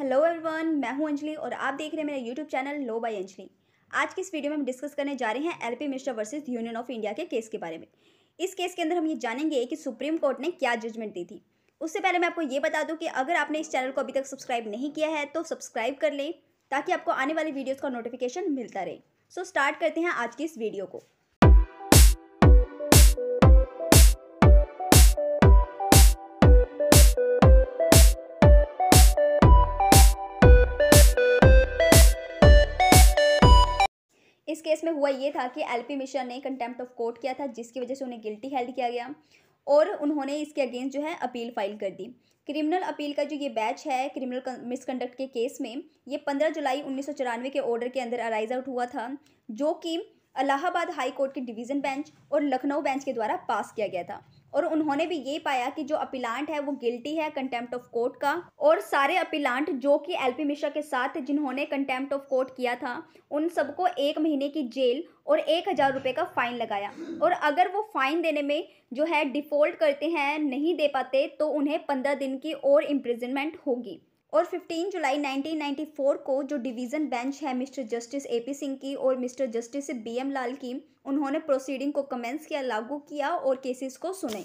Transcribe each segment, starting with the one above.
hello everyone मैं हूं अंजलि और आप देख रहे हैं मेरा यूट्यूब चैनल लो बाय अंजलि आज की इस वीडियो में हम डिस्कस करने जा रहे हैं LP Mishra versus Union of India के केस के बारे में इस केस के अंदर हम ये जानेंगे कि सुप्रीम कोर्ट ने क्या जजमेंट दी थी उससे पहले मैं आपको ये बता दूँ कि अगर आपने इस चैनल को अभी तक सब्सक्राइब नहीं किया है तो सब्सक्राइब कर लें ताकि आपको आने वाली वीडियोज़ का नोटिफिकेशन मिलता रहे सो स्टार्ट करते हैं आज की इस वीडियो को केस में हुआ ये था कि एल पी मिश्रा ने कंटेम्प्ट ऑफ कोर्ट किया था जिसकी वजह से उन्हें गिल्टी हेल्ड किया गया और उन्होंने इसके अगेंस्ट जो है अपील फाइल कर दी क्रिमिनल अपील का जो ये बैच है क्रिमिनल मिसकंडक्ट के केस में ये पंद्रह जुलाई उन्नीस के ऑर्डर के अंदर अराइज आउट हुआ था जो कि अलाहाबाद हाई कोर्ट के डिवीज़न बेंच और लखनऊ बेंच के द्वारा पास किया गया था और उन्होंने भी ये पाया कि जो अपिलांट है वो गिल्टी है कंटेम्प्ट ऑफ कोर्ट का और सारे अपिलांट जो कि एलपी मिश्रा के साथ जिन्होंने कंटेम्प्ट ऑफ कोर्ट किया था उन सबको एक महीने की जेल और एक हज़ार रुपये का फ़ाइन लगाया और अगर वो फ़ाइन देने में जो है डिफ़ॉल्ट करते हैं नहीं दे पाते तो उन्हें पंद्रह दिन की और इम्प्रिजनमेंट होगी और 15 जुलाई 1994 को जो डिवीज़न बेंच है Mister Justice A P Singh की और Mister Justice B M Lal की उन्होंने प्रोसीडिंग को कमेंस किया लागू किया और केसेस को सुने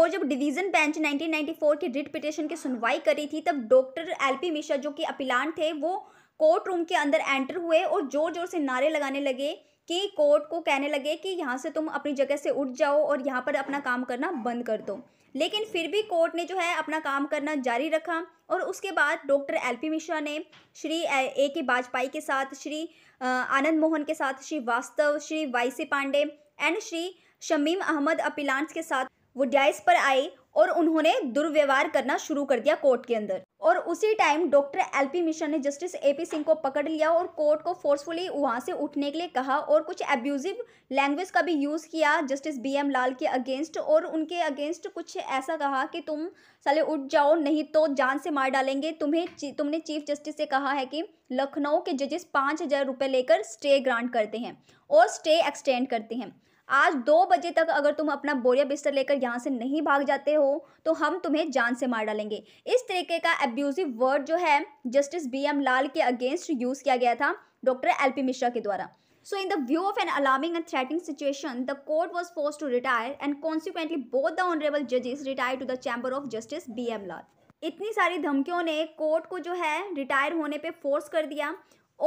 और जब डिवीज़न बेंच 1994 की रिट पिटिशन की सुनवाई करी थी तब डॉक्टर एल पी मिश्रा जो कि अपीलान थे वो कोर्ट रूम के अंदर एंटर हुए और ज़ोर ज़ोर से नारे लगाने लगे कि कोर्ट को कहने लगे कि यहाँ से तुम अपनी जगह से उठ जाओ और यहाँ पर अपना काम करना बंद कर दो लेकिन फिर भी कोर्ट ने जो है अपना काम करना जारी रखा और उसके बाद डॉक्टर एलपी मिश्रा ने श्री ए के वाजपेयी के साथ श्री आनंद मोहन के साथ Srivastava Shri C Pande and Shri Shamim Ahmad appellants के साथ वो डाइस पर आए और उन्होंने दुर्व्यवहार करना शुरू कर दिया कोर्ट के अंदर और उसी टाइम डॉक्टर एलपी मिश्रा ने जस्टिस एपी सिंह को पकड़ लिया और कोर्ट को फोर्सफुली वहां से उठने के लिए कहा और कुछ एब्यूजिव लैंग्वेज का भी यूज़ किया जस्टिस बी एम लाल के अगेंस्ट और उनके अगेंस्ट कुछ ऐसा कहा कि तुम साले उठ जाओ नहीं तो जान से मार डालेंगे तुम्हें तुमने चीफ जस्टिस से कहा है कि लखनऊ के जजेस पाँच हज़ार रुपये लेकर स्टे ग्रांट करते हैं और स्टे एक्सटेंड करते हैं आज दो बजे तक अगर तुम अपना बोरिया बिस्तर लेकर यहाँ से नहीं भाग जाते हो तो हम तुम्हें जान से मार डालेंगे इस तरीके का एब्यूजिव वर्ड जो है जस्टिस बी एम लाल के अगेंस्ट यूज़ किया गया था डॉक्टर एल पी मिश्रा के द्वारा so in the view of an alarming and threatening situation the court was force to retire and consequently both the honourable जजेस retire to the chamber of justice B M Lal इतनी सारी धमकियों ने court को जो है retire होने पे force कर दिया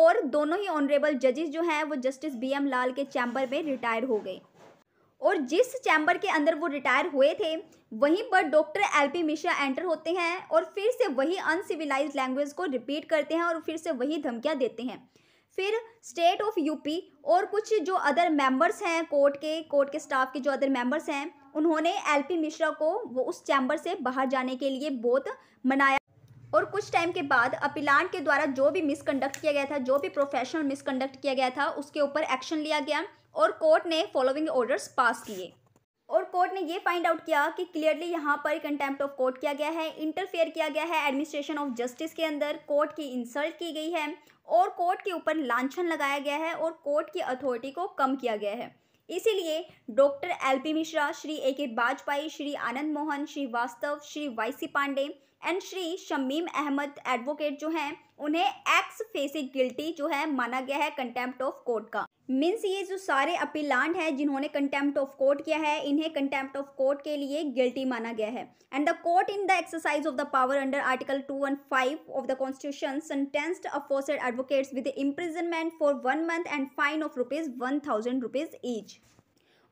और दोनों ही ऑनरेबल जजेस जो हैं वो जस्टिस बी एम लाल के चैम्बर में रिटायर हो गए और जिस चैम्बर के अंदर वो रिटायर हुए थे वहीं पर डॉक्टर एलपी मिश्रा एंटर होते हैं और फिर से वही अनसिविलाइज लैंग्वेज को रिपीट करते हैं और फिर से वही धमकियाँ देते हैं फिर स्टेट ऑफ यूपी और कुछ जो अदर मेंबर्स हैं कोर्ट के कोर्ट के स्टाफ के जो अदर मेंबर्स हैं उन्होंने एलपी मिश्रा को वो उस चैम्बर से बाहर जाने के लिए बहुत मनाया और कुछ टाइम के बाद अपिलान के द्वारा जो भी मिसकंडक्ट किया गया था जो भी प्रोफेशनल मिसकंडक्ट किया गया था उसके ऊपर एक्शन लिया गया और कोर्ट ने फॉलोइंग ऑर्डर्स पास किए और कोर्ट ने ये फाइंड आउट किया कि क्लियरली यहाँ पर कंटेम्प्ट ऑफ कोर्ट किया गया है इंटरफेयर किया गया है एडमिनिस्ट्रेशन ऑफ जस्टिस के अंदर कोर्ट की इंसल्ट की गई है और कोर्ट के ऊपर लांछन लगाया गया है और कोर्ट की अथॉरिटी को कम किया गया है इसीलिए doctor L P Mishra Shri A K Vajpayee Shri Anand Mohan Srivastava Shri Y C Pande and Shri Shamim Ahmad advocate जो हैं उन्हें एक्स फेसिक गिल्टी जो है माना गया है कंटेम्प्ट ऑफ कोर्ट का मीन्स ये जो सारे अपीलांट हैं जिन्होंने कंटेम्प्ट ऑफ कोर्ट किया है इन्हें कंटेम्प्ट ऑफ कोर्ट के लिए गिल्टी माना गया है and the court in the exercise of the power under article two and five of the constitution sentenced aforesaid advocates with imprisonment for one month and fine of rupees one thousand rupees each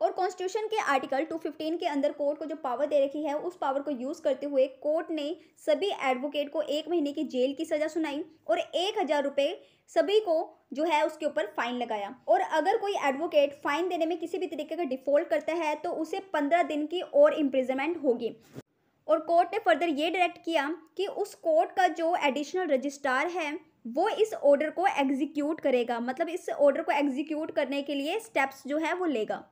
और constitution के article 215 के अंदर court को जो power दे रखी है उस power को यूज़ करते हुए कोर्ट ने सभी एडवोकेट को एक महीने की जेल की सज़ा सुनाई और एक हज़ार रुपये सभी को जो है उसके ऊपर फाइन लगाया और अगर कोई एडवोकेट फाइन देने में किसी भी तरीके का डिफॉल्ट करता है तो उसे पंद्रह दिन की और इम्प्रिजमेंट होगी और कोर्ट ने फर्दर ये डायरेक्ट किया कि उस कोर्ट का जो एडिशनल रजिस्ट्रार है वो इस ऑर्डर को एग्जीक्यूट करेगा मतलब इस ऑर्डर को एग्जीक्यूट करने के लिए स्टेप्स जो है वो लेगा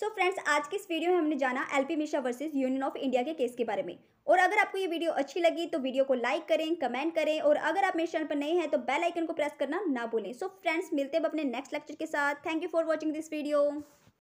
सो so फ्रेंड्स आज के इस वीडियो में हमने जाना LP Mishra versus Union of India के केस के बारे में और अगर आपको ये वीडियो अच्छी लगी तो वीडियो को लाइक करें कमेंट करें और अगर आप मेरे चैनल पर नए हैं तो बेल आइकन को प्रेस करना ना भूलें सो so फ्रेंड्स मिलते हैं अपने नेक्स्ट लेक्चर के साथ thank you for watching this video